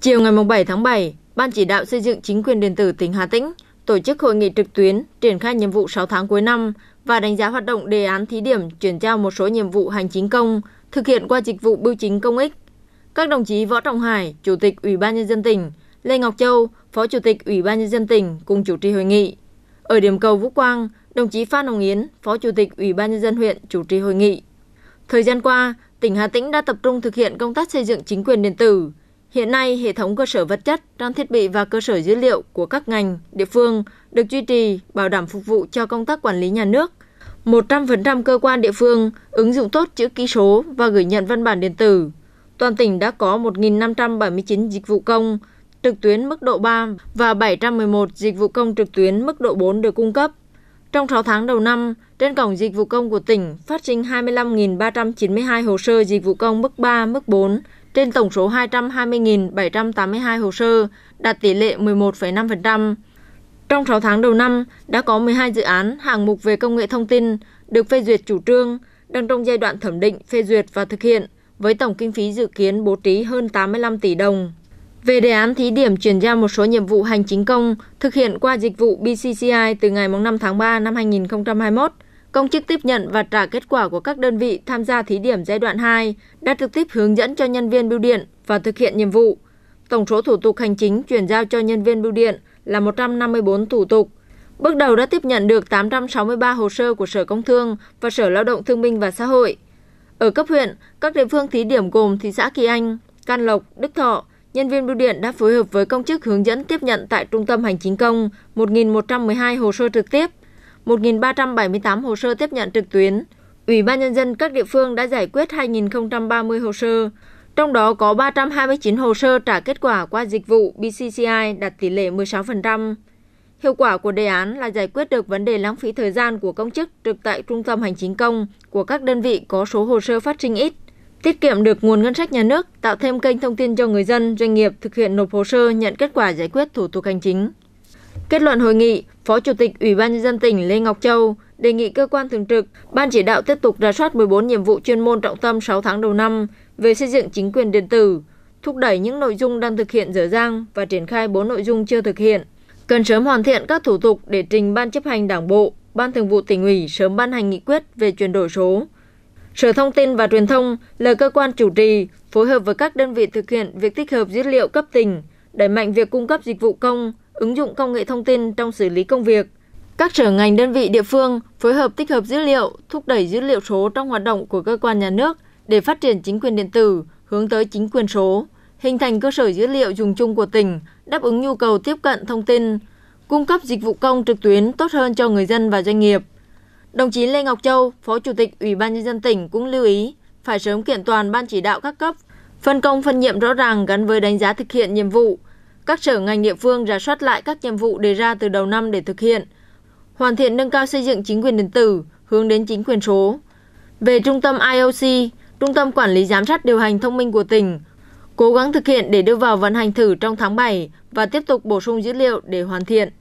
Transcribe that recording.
Chiều ngày 7 tháng 7, Ban chỉ đạo xây dựng chính quyền điện tử tỉnh Hà Tĩnh tổ chức hội nghị trực tuyến triển khai nhiệm vụ 6 tháng cuối năm và đánh giá hoạt động đề án thí điểm chuyển giao một số nhiệm vụ hành chính công thực hiện qua dịch vụ bưu chính công ích. Các đồng chí Võ Trọng Hải, Chủ tịch Ủy ban nhân dân tỉnh, Lê Ngọc Châu, Phó Chủ tịch Ủy ban nhân dân tỉnh cùng chủ trì hội nghị. Ở điểm cầu Vũ Quang, đồng chí Phan Hồng Yến, Phó Chủ tịch Ủy ban nhân dân huyện chủ trì hội nghị. Thời gian qua, tỉnh Hà Tĩnh đã tập trung thực hiện công tác xây dựng chính quyền điện tử, Hiện nay, hệ thống cơ sở vật chất, trang thiết bị và cơ sở dữ liệu của các ngành, địa phương được duy trì, bảo đảm phục vụ cho công tác quản lý nhà nước. 100% cơ quan địa phương ứng dụng tốt chữ ký số và gửi nhận văn bản điện tử. Toàn tỉnh đã có 1.579 dịch vụ công trực tuyến mức độ 3 và 711 dịch vụ công trực tuyến mức độ 4 được cung cấp. Trong 6 tháng đầu năm, trên cổng dịch vụ công của tỉnh phát sinh 25.392 hồ sơ dịch vụ công mức 3, mức 4, trên tổng số 220.782 hồ sơ, đạt tỷ lệ 11,5%. Trong 6 tháng đầu năm, đã có 12 dự án hạng mục về công nghệ thông tin được phê duyệt chủ trương, đang trong giai đoạn thẩm định, phê duyệt và thực hiện, với tổng kinh phí dự kiến bố trí hơn 85 tỷ đồng. Về đề án thí điểm chuyển giao một số nhiệm vụ hành chính công thực hiện qua dịch vụ BCCI từ ngày 5 tháng 3 năm 2021, Công chức tiếp nhận và trả kết quả của các đơn vị tham gia thí điểm giai đoạn 2 đã trực tiếp hướng dẫn cho nhân viên bưu điện và thực hiện nhiệm vụ. Tổng số thủ tục hành chính chuyển giao cho nhân viên bưu điện là 154 thủ tục. Bước đầu đã tiếp nhận được 863 hồ sơ của Sở Công Thương và Sở Lao động Thương binh và Xã hội. Ở cấp huyện, các địa phương thí điểm gồm thị xã Kỳ Anh, Can Lộc, Đức Thọ, nhân viên bưu điện đã phối hợp với công chức hướng dẫn tiếp nhận tại Trung tâm Hành chính công 1.112 hồ sơ trực tiếp 1.378 hồ sơ tiếp nhận trực tuyến. Ủy ban Nhân dân các địa phương đã giải quyết 2.030 hồ sơ, trong đó có 329 hồ sơ trả kết quả qua dịch vụ BCCI đạt tỷ lệ 16%. Hiệu quả của đề án là giải quyết được vấn đề lãng phí thời gian của công chức trực tại trung tâm hành chính công của các đơn vị có số hồ sơ phát sinh ít, tiết kiệm được nguồn ngân sách nhà nước, tạo thêm kênh thông tin cho người dân, doanh nghiệp thực hiện nộp hồ sơ nhận kết quả giải quyết thủ tục hành chính. Kết luận hội nghị, Phó Chủ tịch Ủy ban nhân dân tỉnh Lê Ngọc Châu đề nghị cơ quan thường trực, ban chỉ đạo tiếp tục rà soát 14 nhiệm vụ chuyên môn trọng tâm 6 tháng đầu năm về xây dựng chính quyền điện tử, thúc đẩy những nội dung đang thực hiện dở dang và triển khai 4 nội dung chưa thực hiện. Cần sớm hoàn thiện các thủ tục để trình ban chấp hành Đảng bộ, ban thường vụ tỉnh ủy sớm ban hành nghị quyết về chuyển đổi số. Sở Thông tin và Truyền thông là cơ quan chủ trì, phối hợp với các đơn vị thực hiện việc tích hợp dữ liệu cấp tỉnh, đẩy mạnh việc cung cấp dịch vụ công, ứng dụng công nghệ thông tin trong xử lý công việc. Các sở ngành đơn vị địa phương phối hợp tích hợp dữ liệu, thúc đẩy dữ liệu số trong hoạt động của cơ quan nhà nước để phát triển chính quyền điện tử, hướng tới chính quyền số, hình thành cơ sở dữ liệu dùng chung của tỉnh, đáp ứng nhu cầu tiếp cận thông tin, cung cấp dịch vụ công trực tuyến tốt hơn cho người dân và doanh nghiệp. Đồng chí Lê Ngọc Châu, Phó Chủ tịch Ủy ban nhân dân tỉnh cũng lưu ý phải sớm kiện toàn ban chỉ đạo các cấp, phân công phân nhiệm rõ ràng gắn với đánh giá thực hiện nhiệm vụ, các sở ngành địa phương rà soát lại các nhiệm vụ đề ra từ đầu năm để thực hiện, hoàn thiện nâng cao xây dựng chính quyền điện tử, hướng đến chính quyền số. Về trung tâm IOC, Trung tâm Quản lý Giám sát Điều hành Thông minh của tỉnh, cố gắng thực hiện để đưa vào vận hành thử trong tháng 7 và tiếp tục bổ sung dữ liệu để hoàn thiện.